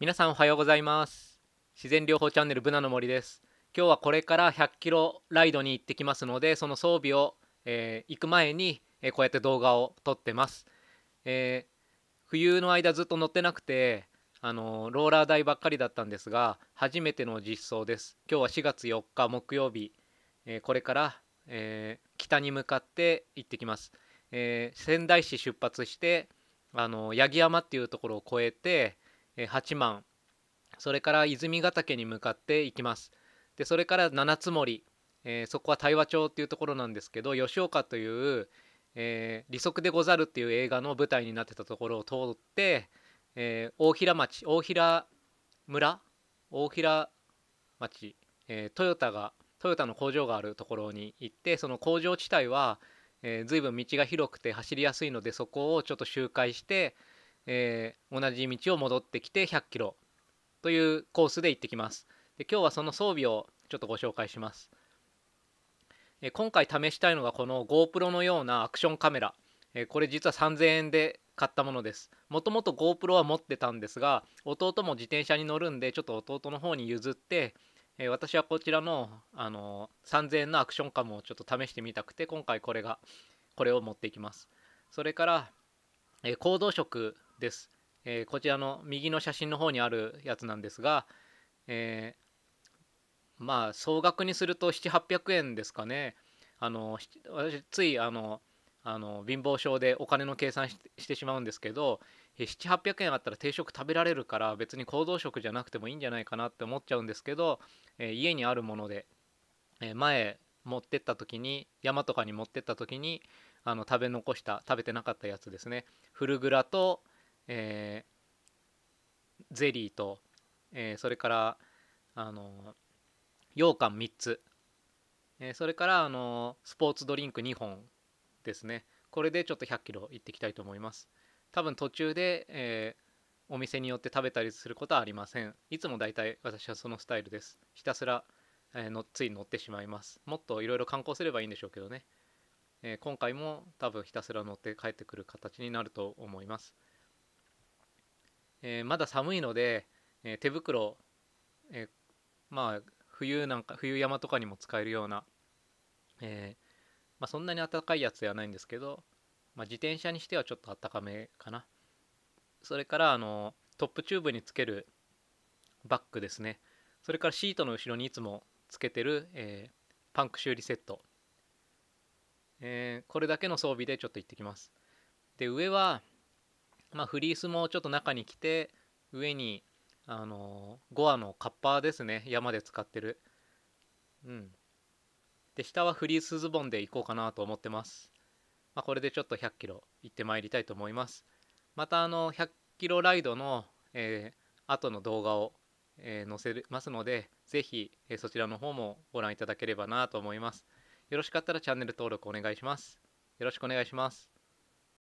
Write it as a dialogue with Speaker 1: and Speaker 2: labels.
Speaker 1: 皆さんおはようございます自然療法チャンネルブナの森です今日はこれから100キロライドに行ってきますのでその装備を、えー、行く前に、えー、こうやって動画を撮ってます、えー、冬の間ずっと乗ってなくてあのローラー台ばっかりだったんですが初めての実装です今日は4月4日木曜日、えこれから、え北に向かって行ってきます、え仙台市出発してあの八木山っていうところを越えて八幡それから泉ヶ岳に向かっていきますでそれから七つ森、えー、そこは大和町っていうところなんですけど吉岡という、えー、利息でござる」っていう映画の舞台になってたところを通って、えー、大平町大平村大平町、えトヨタがトヨタの工場があるところに行ってその工場地帯は、えー、随分道が広くて走りやすいのでそこをちょっと周回して、えー、同じ道を戻ってきて100キロというコースで行ってきますで今日はその装備をちょっとご紹介します、えー、今回試したいのがこの GoPro のようなアクションカメラ、えー、これ実は3000円で買ったものですもともと GoPro は持ってたんですが弟も自転車に乗るんでちょっと弟の方に譲って、えー、私はこちらの、あのー、3000円のアクションカムをちょっと試してみたくて今回これがこれを持っていきますそれから、えー、行動食です、えー、こちらの右の写真の方にあるやつなんですが、えー、まあ総額にすると7 8 0 0円ですかねあの私ついあのあの貧乏症でお金の計算してしまうんですけど7800円あったら定食食べられるから別に行動食じゃなくてもいいんじゃないかなって思っちゃうんですけど、えー、家にあるもので、えー、前持ってった時に山とかに持ってった時にあの食べ残した食べてなかったやつですねフルグラと、えー、ゼリーと、えー、それからあの羊羹3つ、えー、それからあのスポーツドリンク2本ですねこれでちょっと1 0 0キロ行ってきたいと思います多分途中で、えー、お店によって食べたりすることはありませんいつもだいたい私はそのスタイルですひたすら、えー、のつい乗ってしまいますもっといろいろ観光すればいいんでしょうけどね、え今回も多分ひたすら乗って帰ってくる形になると思いますえー、まだ寒いので、えー、手袋、えー、まあ冬なんか冬山とかにも使えるような、えまあ、そんなに暖かいやつではないんですけど、まあ、自転車にしてはちょっと暖かめかなそれからあのトップチューブにつけるバッグですねそれからシートの後ろにいつもつけてる、えパンク修理セット、えこれだけの装備でちょっと行ってきますで上はまあ、フリースもちょっと中に来て上にあのゴアのカッパーですね山で使ってるうんで下はフリースズボンで行こうかなと思ってます、まあ、これでちょっと100キロ行ってまいりたいと思いますまたあの100キロライドの、えー、後の動画を、えー、載せますのでぜひ、えー、そちらの方もご覧いただければなと思いますよろしかったらチャンネル登録お願いしますよろしくお願いします